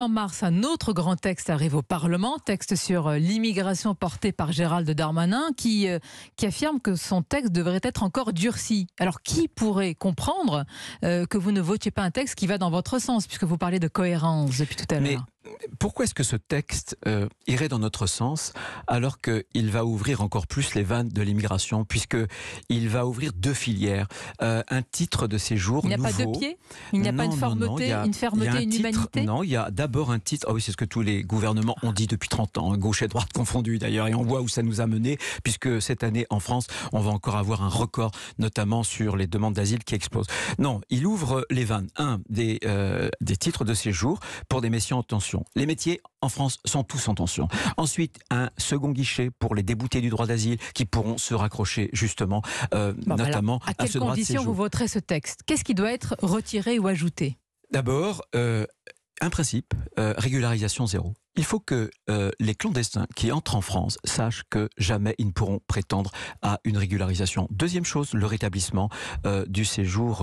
En mars, un autre grand texte arrive au Parlement, texte sur euh, l'immigration porté par Gérald Darmanin, qui, euh, qui affirme que son texte devrait être encore durci. Alors qui pourrait comprendre euh, que vous ne votiez pas un texte qui va dans votre sens, puisque vous parlez de cohérence depuis tout à l'heure pourquoi est-ce que ce texte euh, irait dans notre sens alors qu'il va ouvrir encore plus les vannes de l'immigration, puisqu'il va ouvrir deux filières euh, Un titre de séjour. Il n'y a pas de pied Il n'y a pas une fermeté, une, fermeté, une humanité Non, il y a d'abord un titre. Ah oui, c'est ce que tous les gouvernements ont dit depuis 30 ans, hein, gauche et droite confondus d'ailleurs, et on voit où ça nous a menés, puisque cette année en France, on va encore avoir un record, notamment sur les demandes d'asile qui explosent. Non, il ouvre les vannes. Un, des, euh, des titres de séjour pour des messieurs en tension les métiers en France sont tous en tension. Ensuite, un second guichet pour les déboutés du droit d'asile qui pourront se raccrocher justement, euh, bah notamment à, quelles ce vous voterez ce texte Qu'est-ce qui doit être retiré ou ajouté D'abord, euh, un principe, euh, régularisation zéro il faut que euh, les clandestins qui entrent en France sachent que jamais ils ne pourront prétendre à une régularisation. Deuxième chose, le rétablissement euh, du séjour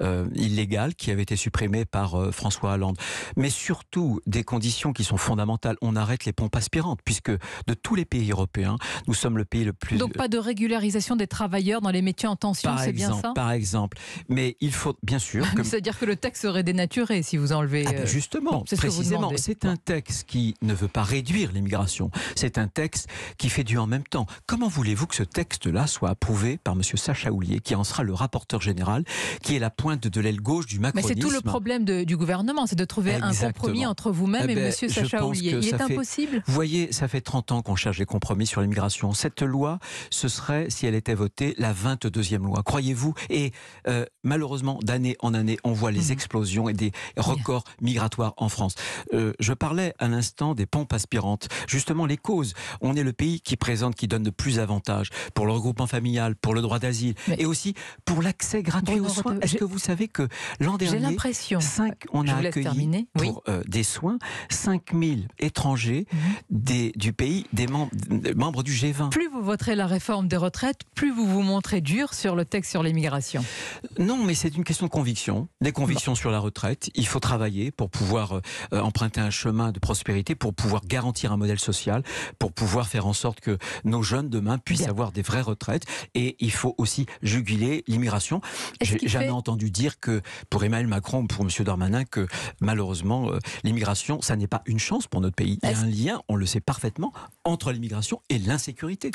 euh, illégal qui avait été supprimé par François Hollande. Mais surtout, des conditions qui sont fondamentales. On arrête les pompes aspirantes, puisque de tous les pays européens, nous sommes le pays le plus... Donc pas de régularisation des travailleurs dans les métiers en tension, c'est bien ça Par exemple. Mais il faut, bien sûr... C'est-à-dire que le texte serait dénaturé si vous enlevez... Ah, justement, précisément, c'est un texte qui ne veut pas réduire l'immigration. C'est un texte qui fait du en même temps. Comment voulez-vous que ce texte-là soit approuvé par M. Sacha Houlier, qui en sera le rapporteur général, qui est la pointe de l'aile gauche du macronisme Mais c'est tout le problème du gouvernement, c'est de trouver un compromis entre vous-même et eh ben, M. Sacha Houlier. Il est impossible Vous voyez, ça fait 30 ans qu'on cherche des compromis sur l'immigration. Cette loi, ce serait, si elle était votée, la 22e loi, croyez-vous Et euh, malheureusement, d'année en année, on voit les mmh. explosions et des records migratoires en France. Euh, je parlais à l'instant des pompes aspirantes. Justement, les causes. On est le pays qui présente, qui donne le plus d'avantages pour le regroupement familial, pour le droit d'asile et aussi pour l'accès gratuit aux soins. Est-ce que vous savez que l'an dernier, l'impression. on a accueilli pour euh, des soins 5000 étrangers mhm. du pays, des, membres du G20. Plus vous voterez la réforme des retraites, plus vous vous montrez dur sur le texte sur l'immigration. Non, mais c'est une question de conviction. Des convictions sur la retraite. Il faut travailler pour pouvoir euh, euh, emprunter un chemin de prospérité pour pouvoir garantir un modèle social, pour pouvoir faire en sorte que nos jeunes demain puissent avoir des vraies retraites. Et il faut aussi juguler l'immigration. J'ai jamais entendu dire que pour Emmanuel Macron ou pour M. Darmanin que malheureusement euh, l'immigration, ça n'est pas une chance pour notre pays. Il y a un lien, on le sait parfaitement, entre l'immigration et l'insécurité.